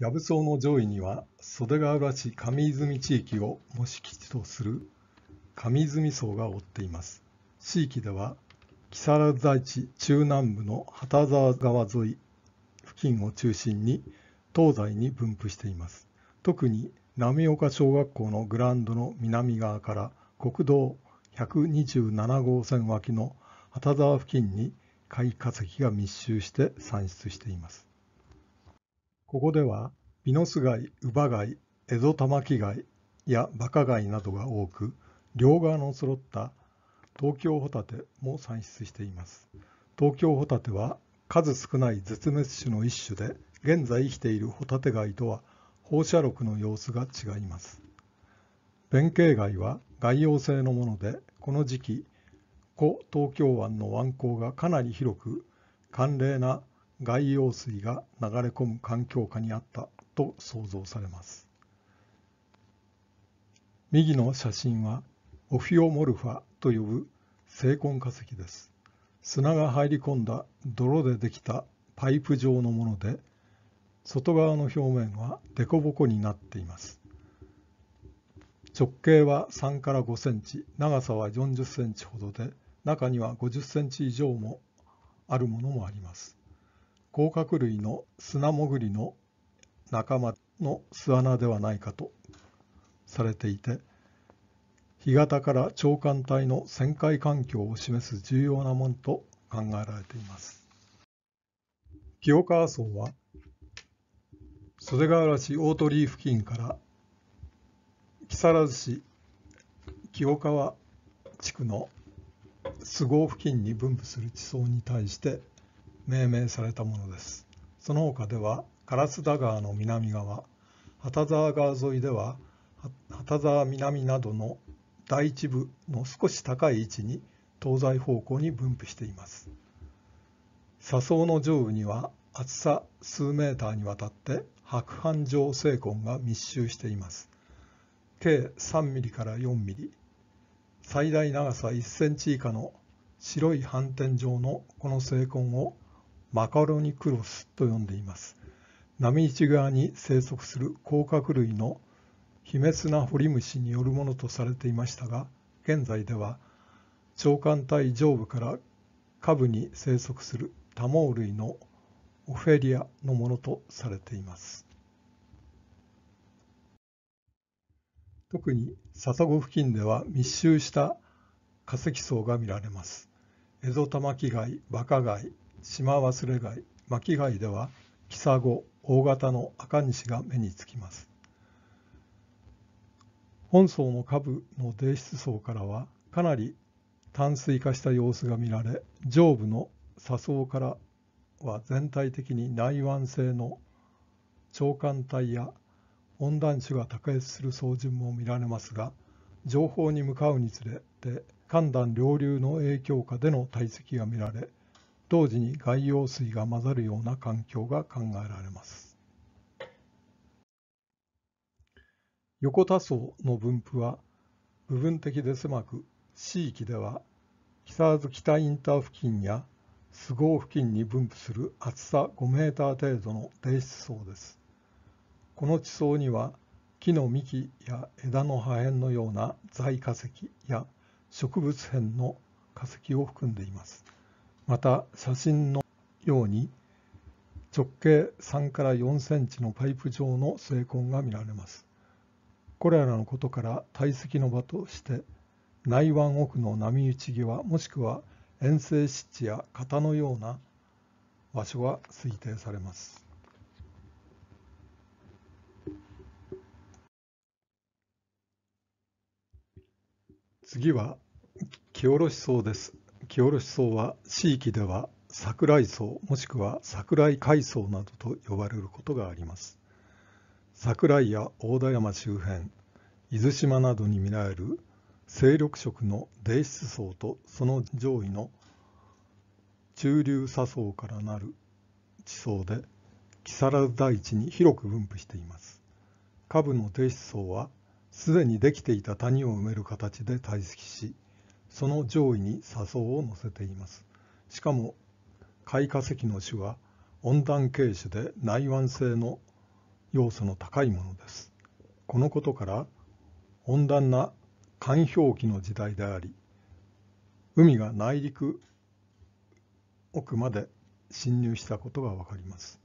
矢部町の上位には袖ヶ浦市上泉地域を模式地とする上泉荘が追っています地域では木更津台地中南部の旗沢川沿い付近を中心に東西に分布しています特に浪岡小学校のグラウンドの南側から国道127号線脇の旗沢付近に貝化石が密集して産出していますここではビノス貝、ウバ貝、エゾタマキ貝やバカ貝などが多く、両側の揃った東京ホタテも産出しています。東京ホタテは数少ない絶滅種の一種で、現在生きているホタテ貝とは放射録の様子が違います。弁慶貝は外洋性のもので、この時期、古東京湾の湾口がかなり広く、寒冷な外用水が流れ込む環境下にあったと想像されます右の写真はオフィオモルファと呼ぶ精根化石です砂が入り込んだ泥でできたパイプ状のもので外側の表面は凸凹になっています直径は3から5センチ長さは40センチほどで中には50センチ以上もあるものもあります甲殻類の砂潜りの仲間の巣穴ではないかとされていて干潟から長官体の旋回環境を示す重要なものと考えられています清川荘は袖ヶ浦市大鳥居付近から木更津市清川地区の菅生付近に分布する地層に対して命名されたものですその他では烏田川の南側旗沢川沿いでは旗沢南などの第一部の少し高い位置に東西方向に分布しています砂層の上部には厚さ数メーターにわたって白斑状成根が密集しています計3ミリから4ミリ最大長さ1センチ以下の白い斑点状のこの成根をマカロニクロスと呼んでいます波市側に生息する甲殻類の秘密なホリムシによるものとされていましたが現在では長官体上部から下部に生息する多毛類のオフェリアのものとされています特に笹子付近では密集した化石層が見られますエゾタマキガイ、バカガイ、島忘れ貝巻貝ではキサゴ大型の赤西が目につきます本層の下部の泥質層からはかなり淡水化した様子が見られ上部の砂層からは全体的に内湾性の長官帯や温暖種が卓越する層順も見られますが情報に向かうにつれて寒暖両流の影響下での堆積が見られ同時に外用水が混ざるような環境が考えられます。横田層の分布は部分的で狭く、地域では木更津北インター付近や須郷付近に分布する厚さ5メーター程度の低質層です。この地層には木の幹や枝の破片のような材化石や植物片の化石を含んでいます。また写真のように直径3から4センチのパイプ状の精根が見られます。これらのことから堆積の場として内湾奥の波打ち際もしくは遠征湿地や型のような場所が推定されます。次は木下ろし層です。着下ろし層は地域では桜井層もしくは桜井海層などと呼ばれることがあります。桜井や大田山周辺、伊豆島などに見られる勢力色の泥質層とその上位の中流砂層からなる地層で木更津台地に広く分布しています。下部の泥質層はすでにできていた谷を埋める形で堆積しその上位に砂層を載せています。しかも貝化石の種は温暖系種で内湾性の要素の高いものです。このことから温暖な寒氷期の時代であり海が内陸奥まで侵入したことがわかります。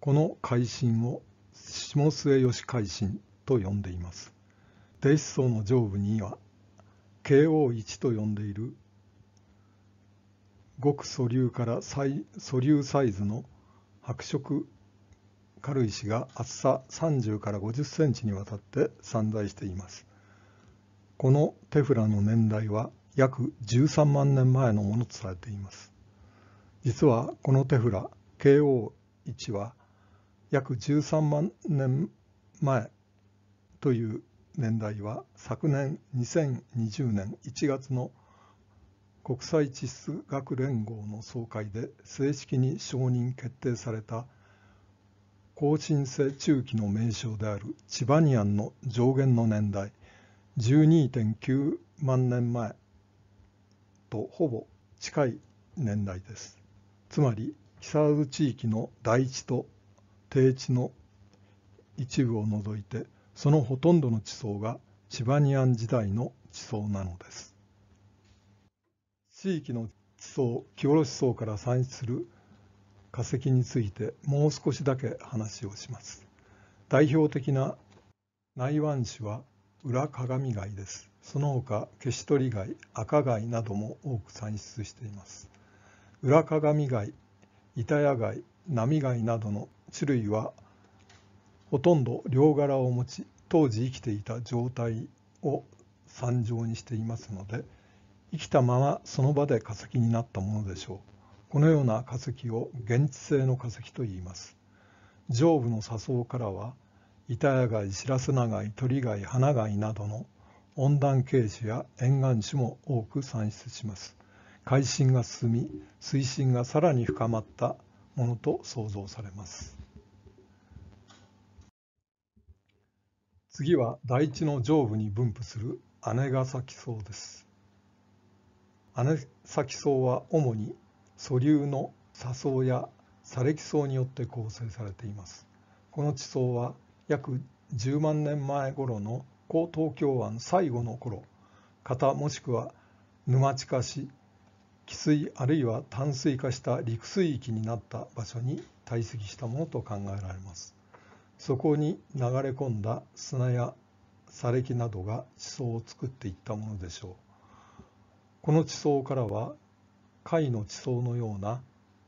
この海進を下末吉海進と呼んでいます。低子層の上部には KO1 と呼んでいる極素粒から素粒サイズの白色軽石が厚さ30から50センチにわたって散在しています。このテフラの年代は約13万年前のものとされています。実はこのテフラ KO1 は約13万年前という年代は昨年2020年1月の国際地質学連合の総会で正式に承認決定された高新性中期の名称であるチバニアンの上限の年代12.9万年前とほぼ近い年代です。つまり木更津地域の大地と低地の一部を除いてそのほとんどの地層がチバニアン時代の地層なのです。地域の地層、木下ろし層から産出する化石についてもう少しだけ話をします。代表的な内湾市は裏鏡貝です。その他、消し取り貝、赤貝なども多く産出しています。裏鏡貝、板屋貝、波貝などの種類はほとんど両柄を持ち当時生きていた状態を惨状にしていますので生きたままその場で化石になったものでしょうこのような化石を現地性の化石と言います上部の砂層からは板屋貝シラスナガイ鳥貝花貝などの温暖系種や沿岸種も多く産出します海進が進み水深がさらに深まったものと想像されます次は大地の上部に分布する姉ヶ崎草です姉崎草は主に素粒の砂草や砂礫草によって構成されていますこの地層は約10万年前頃の古東京湾最後の頃型もしくは沼地化し汽水あるいは淡水化した陸水域になった場所に堆積したものと考えられますそこに流れ込んだ砂や砂礫などが地層を作っていったものでしょうこの地層からは貝の地層のような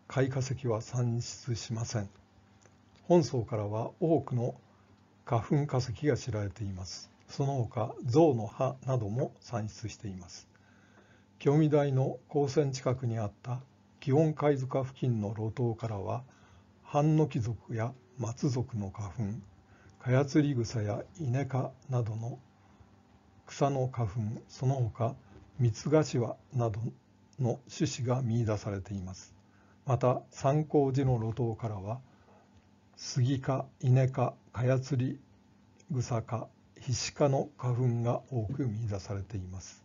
貝化石は産出しません本層からは多くの花粉化石が知られていますその他象の歯なども産出しています興味台の高線近くにあった祇園貝塚付近の路頭からはハンノキ族や松族の花粉カヤツリグサやイネ科などの草の花粉その他ミツガシワなどの種子が見出されていますまた参考寺の路頭からはスギ科イネ科カヤツリグサ科ヒシ科の花粉が多く見出されています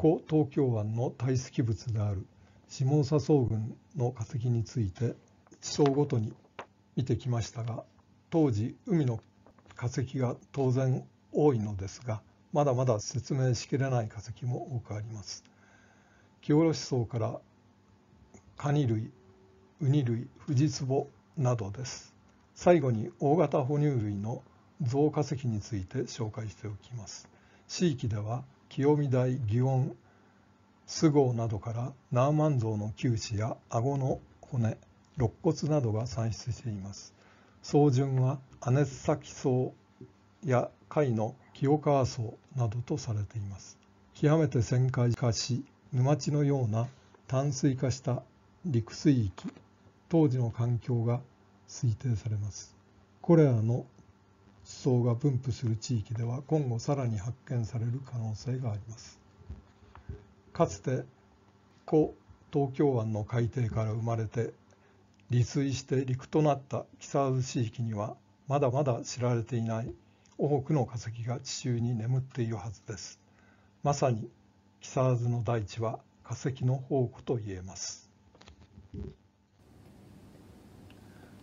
古東京湾の堆積物である下総群の化石について地層ごとに見てきましたが当時海の化石が当然多いのですがまだまだ説明しきれない化石も多くあります。木おろし層からカニ類ウニ類フジツボなどです。最後に大型哺乳類の増化石について紹介しておきます。地域では清見台祇園巣生などからナーマン像の臼歯や顎の骨肋骨などが散出しています草順はアネッサキ草や貝の清川草などとされています極めて旋回化し沼地のような淡水化した陸水域当時の環境が推定されますこれらの草が分布する地域では今後さらに発見される可能性がありますかつて古東京湾の海底から生まれて利水して陸となった木更津地域にはまだまだ知られていない多くの化石が地中に眠っているはずですまさに木更津の大地は化石の宝庫と言えます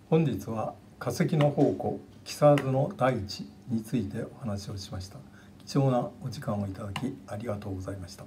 本日は化石の宝庫木更津の大地についてお話をしました貴重なお時間をいただきありがとうございました